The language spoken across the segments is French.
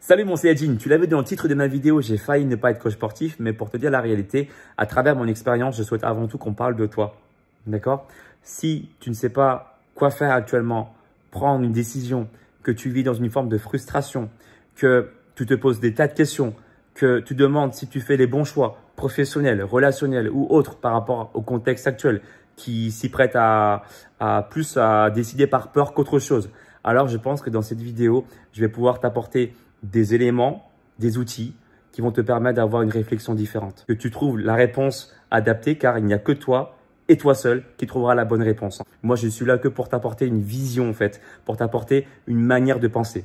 Salut mon jean tu l'avais dans le titre de ma vidéo, j'ai failli ne pas être coach sportif, mais pour te dire la réalité, à travers mon expérience, je souhaite avant tout qu'on parle de toi. D'accord Si tu ne sais pas quoi faire actuellement, prendre une décision, que tu vis dans une forme de frustration, que tu te poses des tas de questions, que tu demandes si tu fais les bons choix professionnels, relationnels ou autres par rapport au contexte actuel qui s'y prête à plus à décider par peur qu'autre chose. Alors je pense que dans cette vidéo, je vais pouvoir t'apporter des éléments, des outils qui vont te permettre d'avoir une réflexion différente. Que tu trouves la réponse adaptée car il n'y a que toi et toi seul qui trouveras la bonne réponse. Moi, je suis là que pour t'apporter une vision en fait, pour t'apporter une manière de penser.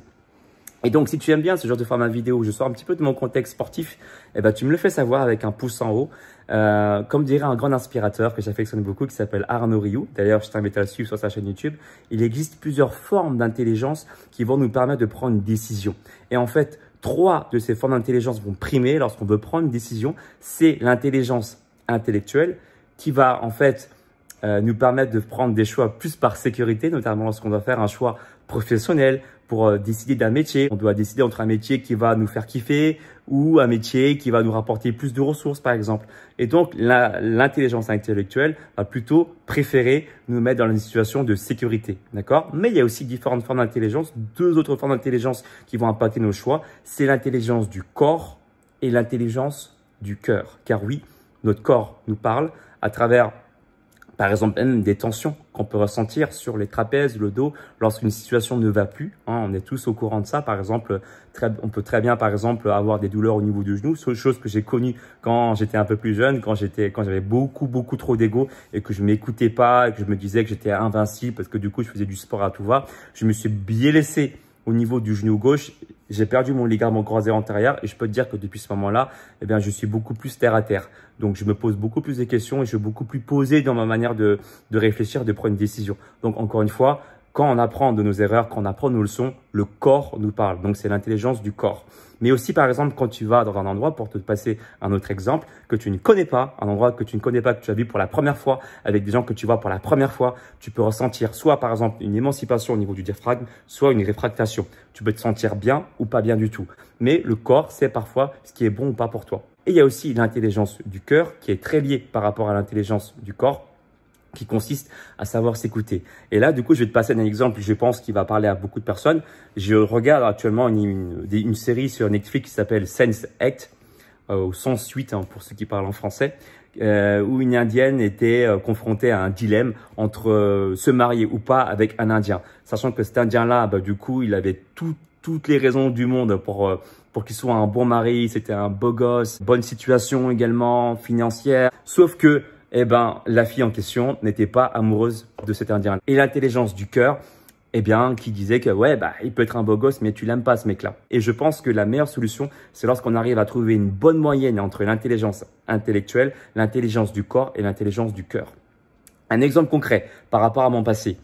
Et donc, si tu aimes bien ce genre de format vidéo où je sors un petit peu de mon contexte sportif, eh ben, tu me le fais savoir avec un pouce en haut. Euh, comme dirait un grand inspirateur que j'affectionne beaucoup qui s'appelle Arnaud Rioux. D'ailleurs, je t'invite à le suivre sur sa chaîne YouTube. Il existe plusieurs formes d'intelligence qui vont nous permettre de prendre une décision. Et en fait, trois de ces formes d'intelligence vont primer lorsqu'on veut prendre une décision. C'est l'intelligence intellectuelle qui va en fait euh, nous permettre de prendre des choix plus par sécurité, notamment lorsqu'on va faire un choix professionnel, pour euh, décider d'un métier. On doit décider entre un métier qui va nous faire kiffer ou un métier qui va nous rapporter plus de ressources, par exemple. Et donc, l'intelligence intellectuelle va plutôt préférer nous mettre dans une situation de sécurité, d'accord Mais il y a aussi différentes formes d'intelligence. Deux autres formes d'intelligence qui vont impacter nos choix, c'est l'intelligence du corps et l'intelligence du cœur. Car oui, notre corps nous parle à travers par exemple même des tensions qu'on peut ressentir sur les trapèzes, le dos, lorsqu'une situation ne va plus. Hein, on est tous au courant de ça. Par exemple, on peut très bien, par exemple, avoir des douleurs au niveau du genou, chose que j'ai connue quand j'étais un peu plus jeune, quand j'étais, quand j'avais beaucoup, beaucoup trop d'ego et que je m'écoutais pas, et que je me disais que j'étais invincible parce que du coup, je faisais du sport à tout va. Je me suis bien laissé au niveau du genou gauche, j'ai perdu mon ligament croisé antérieur et je peux te dire que depuis ce moment-là, eh bien, je suis beaucoup plus terre à terre. Donc, je me pose beaucoup plus de questions et je suis beaucoup plus posé dans ma manière de, de réfléchir, de prendre une décision. Donc, encore une fois, quand on apprend de nos erreurs, quand on apprend nos leçons, le corps nous parle. Donc, c'est l'intelligence du corps. Mais aussi, par exemple, quand tu vas dans un endroit, pour te passer un autre exemple, que tu ne connais pas, un endroit que tu ne connais pas, que tu as vu pour la première fois, avec des gens que tu vois pour la première fois, tu peux ressentir soit, par exemple, une émancipation au niveau du diaphragme, soit une réfractation. Tu peux te sentir bien ou pas bien du tout. Mais le corps sait parfois ce qui est bon ou pas pour toi. Et il y a aussi l'intelligence du cœur qui est très liée par rapport à l'intelligence du corps qui consiste à savoir s'écouter. Et là, du coup, je vais te passer un exemple, je pense, qu'il va parler à beaucoup de personnes. Je regarde actuellement une, série sur Netflix qui s'appelle Sense Act, euh, au sens 8 pour ceux qui parlent en français, euh, où une Indienne était euh, confrontée à un dilemme entre euh, se marier ou pas avec un Indien. Sachant que cet Indien-là, bah, du coup, il avait toutes les raisons du monde pour euh, pour qu'il soit un bon mari, c'était un beau gosse, bonne situation également financière. Sauf que eh ben, la fille en question n'était pas amoureuse de cet Indien. Et l'intelligence du cœur, eh bien, qui disait que ouais, bah, il peut être un beau gosse, mais tu l'aimes pas ce mec-là. Et je pense que la meilleure solution, c'est lorsqu'on arrive à trouver une bonne moyenne entre l'intelligence intellectuelle, l'intelligence du corps et l'intelligence du cœur. Un exemple concret par rapport à mon passé.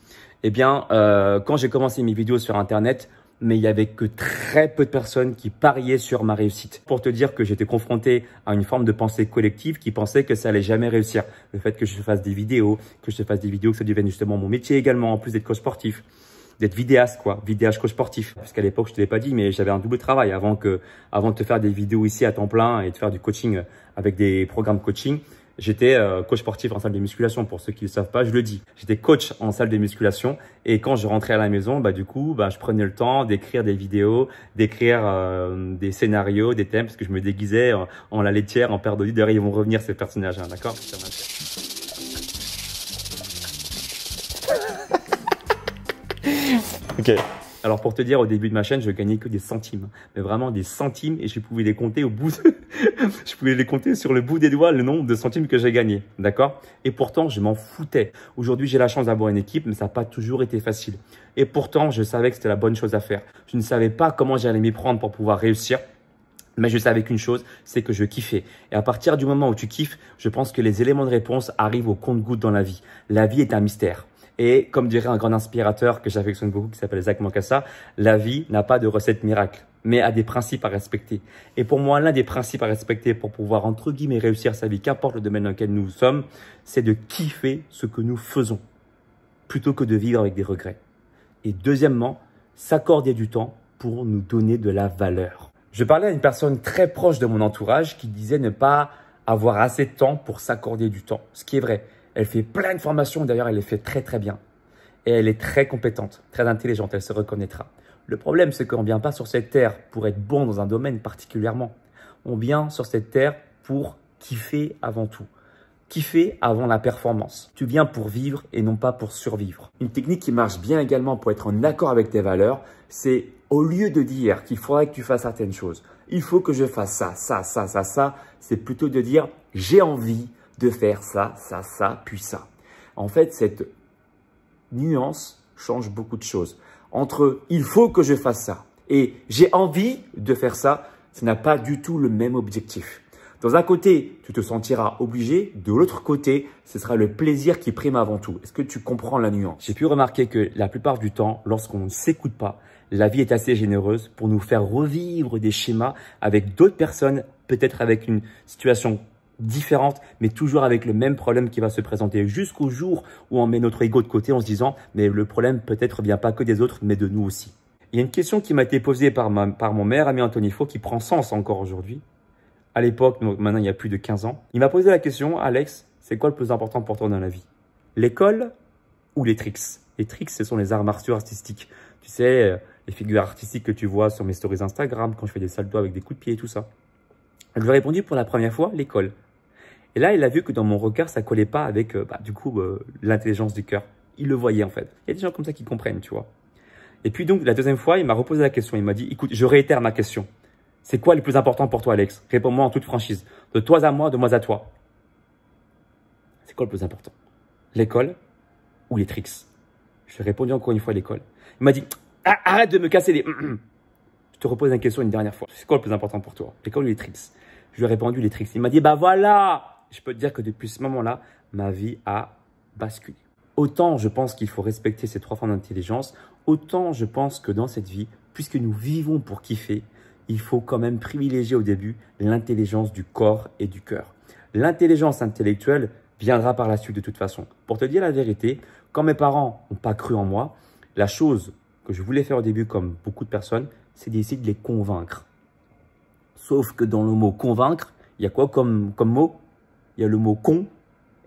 Eh bien, euh, quand j'ai commencé mes vidéos sur Internet, mais il y avait que très peu de personnes qui pariaient sur ma réussite. Pour te dire que j'étais confronté à une forme de pensée collective qui pensait que ça allait jamais réussir. Le fait que je fasse des vidéos, que je fasse des vidéos, que ça devienne justement mon métier également, en plus d'être coach sportif d'être vidéaste quoi, vidéaste coach sportif. Parce qu'à l'époque, je te l'ai pas dit, mais j'avais un double travail avant que, avant de te faire des vidéos ici à temps plein et de faire du coaching avec des programmes coaching. J'étais euh, coach sportif en salle de musculation, pour ceux qui ne le savent pas, je le dis. J'étais coach en salle de musculation et quand je rentrais à la maison, bah, du coup, bah, je prenais le temps d'écrire des vidéos, d'écrire euh, des scénarios, des thèmes, parce que je me déguisais en, la laitière, en père de D'ailleurs, ils vont revenir ces personnages, hein, d'accord Ok. Alors pour te dire, au début de ma chaîne, je gagnais que des centimes, mais vraiment des centimes, et je pouvais les compter au bout, je pouvais les compter sur le bout des doigts le nombre de centimes que j'ai gagné, d'accord Et pourtant, je m'en foutais. Aujourd'hui, j'ai la chance d'avoir une équipe, mais ça n'a pas toujours été facile. Et pourtant, je savais que c'était la bonne chose à faire. Je ne savais pas comment j'allais m'y prendre pour pouvoir réussir. Mais je savais qu'une chose, c'est que je kiffais. Et à partir du moment où tu kiffes, je pense que les éléments de réponse arrivent au compte-goutte dans la vie. La vie est un mystère. Et comme dirait un grand inspirateur que j'affectionne beaucoup, qui s'appelle Zach Mokassa, la vie n'a pas de recette miracle, mais a des principes à respecter. Et pour moi, l'un des principes à respecter pour pouvoir, entre guillemets, réussir sa vie, qu'importe le domaine dans lequel nous sommes, c'est de kiffer ce que nous faisons, plutôt que de vivre avec des regrets. Et deuxièmement, s'accorder du temps pour nous donner de la valeur. Je parlais à une personne très proche de mon entourage qui disait ne pas avoir assez de temps pour s'accorder du temps, ce qui est vrai. Elle fait plein de formations, d'ailleurs, elle les fait très très bien. Et elle est très compétente, très intelligente, elle se reconnaîtra. Le problème, c'est qu'on ne vient pas sur cette terre pour être bon dans un domaine particulièrement. On vient sur cette terre pour kiffer avant tout. Kiffer avant la performance. Tu viens pour vivre et non pas pour survivre. Une technique qui marche bien également pour être en accord avec tes valeurs, c'est au lieu de dire qu'il faudrait que tu fasses certaines choses, il faut que je fasse ça, ça, ça, ça, ça, c'est plutôt de dire j'ai envie de faire ça, ça, ça, puis ça. En fait, cette nuance change beaucoup de choses. Entre il faut que je fasse ça et j'ai envie de faire ça, ça n'a pas du tout le même objectif. Dans un côté, tu te sentiras obligé, de l'autre côté, ce sera le plaisir qui prime avant tout. Est-ce que tu comprends la nuance J'ai pu remarquer que la plupart du temps, lorsqu'on ne s'écoute pas, la vie est assez généreuse pour nous faire revivre des schémas avec d'autres personnes, peut-être avec une situation différentes, mais toujours avec le même problème qui va se présenter jusqu'au jour où on met notre ego de côté en se disant « mais le problème peut-être vient pas que des autres, mais de nous aussi ». Il y a une question qui m'a été posée par, par mon maire, ami Anthony Faux, qui prend sens encore aujourd'hui. À l'époque, maintenant il y a plus de 15 ans, il m'a posé la question « Alex, c'est quoi le plus important pour toi dans la vie L'école ou les tricks ?» Les tricks, ce sont les arts martiaux artistiques. Tu sais, euh, les figures artistiques que tu vois sur mes stories Instagram, quand je fais des saltos avec des coups de pied et tout ça. Je lui ai répondu pour la première fois, l'école. Et là, il a vu que dans mon regard, ça collait pas avec, euh, bah, du coup, euh, l'intelligence du cœur. Il le voyait, en fait. Il y a des gens comme ça qui comprennent, tu vois. Et puis, donc, la deuxième fois, il m'a reposé la question. Il m'a dit, écoute, je réitère ma question. C'est quoi le plus important pour toi, Alex Réponds-moi en toute franchise. De toi à moi, de moi à toi. C'est quoi le plus important L'école ou les tricks Je lui ai répondu encore une fois l'école. Il m'a dit, ah, arrête de me casser les... Je te repose la question une dernière fois. C'est quoi le plus important pour toi L'école ou les tricks Je lui ai répondu les tricks. Il m'a dit, bah voilà je peux te dire que depuis ce moment-là, ma vie a basculé. Autant je pense qu'il faut respecter ces trois formes d'intelligence, autant je pense que dans cette vie, puisque nous vivons pour kiffer, il faut quand même privilégier au début l'intelligence du corps et du cœur. L'intelligence intellectuelle viendra par la suite de toute façon. Pour te dire la vérité, quand mes parents n'ont pas cru en moi, la chose que je voulais faire au début, comme beaucoup de personnes, c'est d'essayer de les convaincre. Sauf que dans le mot convaincre, il y a quoi comme, comme mot il y a le mot con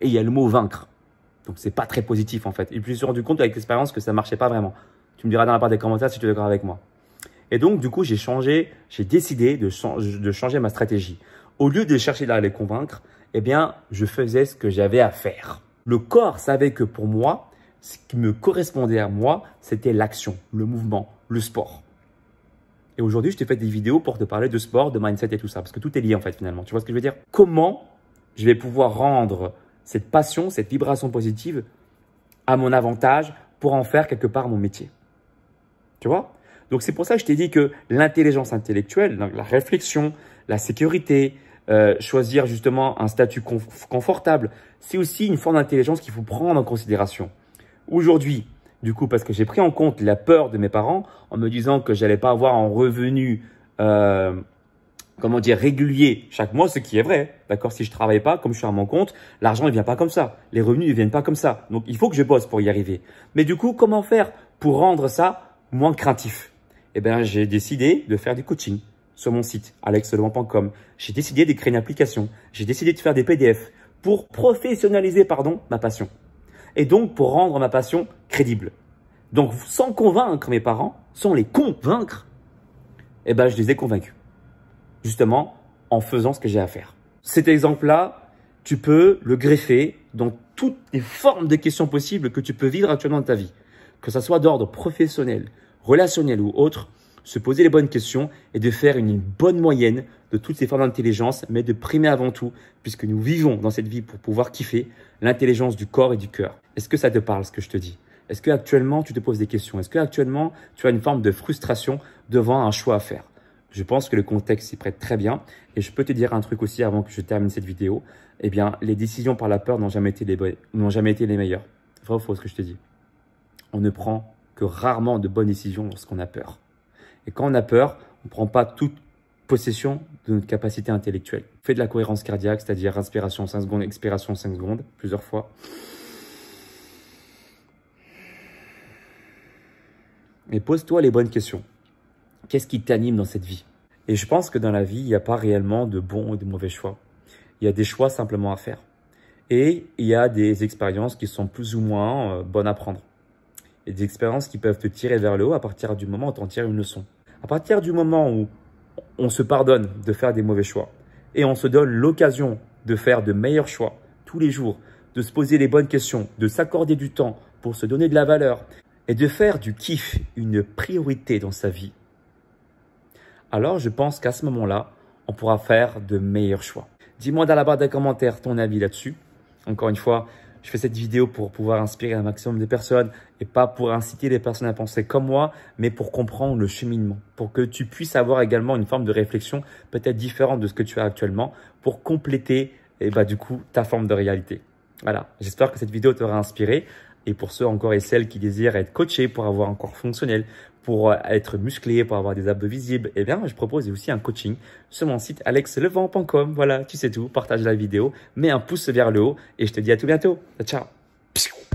et il y a le mot vaincre. Donc c'est pas très positif en fait. Et puis je me rendu compte avec l'expérience que ça marchait pas vraiment. Tu me diras dans la part des commentaires si tu es d'accord avec moi. Et donc du coup j'ai changé, j'ai décidé de, changer ma stratégie. Au lieu de chercher à les convaincre, eh bien je faisais ce que j'avais à faire. Le corps savait que pour moi, ce qui me correspondait à moi, c'était l'action, le mouvement, le sport. Et aujourd'hui, je te fais des vidéos pour te parler de sport, de mindset et tout ça, parce que tout est lié en fait finalement. Tu vois ce que je veux dire Comment je vais pouvoir rendre cette passion, cette vibration positive à mon avantage pour en faire quelque part mon métier. Tu vois Donc c'est pour ça que je t'ai dit que l'intelligence intellectuelle, la réflexion, la sécurité, euh, choisir justement un statut confortable, c'est aussi une forme d'intelligence qu'il faut prendre en considération. Aujourd'hui, du coup, parce que j'ai pris en compte la peur de mes parents en me disant que j'allais pas avoir un revenu euh, comment dire, régulier chaque mois, ce qui est vrai. D'accord Si je travaille pas, comme je suis à mon compte, l'argent ne vient pas comme ça. Les revenus ne viennent pas comme ça. Donc il faut que je bosse pour y arriver. Mais du coup, comment faire pour rendre ça moins craintif Eh bien, j'ai décidé de faire du coaching sur mon site alexselouan.com. J'ai décidé de créer une application. J'ai décidé de faire des PDF pour professionnaliser pardon, ma passion. Et donc pour rendre ma passion crédible. Donc sans convaincre mes parents, sans les convaincre, eh ben, je les ai convaincus justement en faisant ce que j'ai à faire. Cet exemple-là, tu peux le greffer dans toutes les formes de questions possibles que tu peux vivre actuellement dans ta vie, que ce soit d'ordre professionnel, relationnel ou autre, se poser les bonnes questions et de faire une bonne moyenne de toutes ces formes d'intelligence, mais de primer avant tout, puisque nous vivons dans cette vie pour pouvoir kiffer l'intelligence du corps et du cœur. Est-ce que ça te parle ce que je te dis Est-ce que tu te poses des questions Est-ce que tu as une forme de frustration devant un choix à faire je pense que le contexte s'y prête très bien. Et je peux te dire un truc aussi avant que je termine cette vidéo. Eh bien, les décisions par la peur n'ont jamais été les, n'ont jamais meilleures. Vrai ou faux ce que je te dis On ne prend que rarement de bonnes décisions lorsqu'on a peur. Et quand on a peur, on ne prend pas toute possession de notre capacité intellectuelle. Fais de la cohérence cardiaque, c'est-à-dire inspiration 5 secondes, expiration 5 secondes, plusieurs fois. Et pose-toi les bonnes questions. Qu'est-ce qui t'anime dans cette vie Et je pense que dans la vie, il n'y a pas réellement de bons ou de mauvais choix. Il y a des choix simplement à faire. Et il y a des expériences qui sont plus ou moins euh, bonnes à prendre. Et des expériences qui peuvent te tirer vers le haut à partir du moment où tu en tires une leçon. À partir du moment où on se pardonne de faire des mauvais choix et on se donne l'occasion de faire de meilleurs choix tous les jours, de se poser les bonnes questions, de s'accorder du temps pour se donner de la valeur et de faire du kiff une priorité dans sa vie, alors je pense qu'à ce moment-là, on pourra faire de meilleurs choix. Dis-moi dans la barre des commentaires ton avis là-dessus. Encore une fois, je fais cette vidéo pour pouvoir inspirer un maximum de personnes et pas pour inciter les personnes à penser comme moi, mais pour comprendre le cheminement, pour que tu puisses avoir également une forme de réflexion peut-être différente de ce que tu as actuellement pour compléter et eh ben, du coup ta forme de réalité. Voilà, j'espère que cette vidéo t'aura inspiré. Et pour ceux encore et celles qui désirent être coachés pour avoir un corps fonctionnel, pour euh, être musclé, pour avoir des abdos visibles, eh bien, je propose aussi un coaching sur mon site alexlevent.com. Voilà, tu sais tout, partage la vidéo, mets un pouce vers le haut et je te dis à tout bientôt. Ciao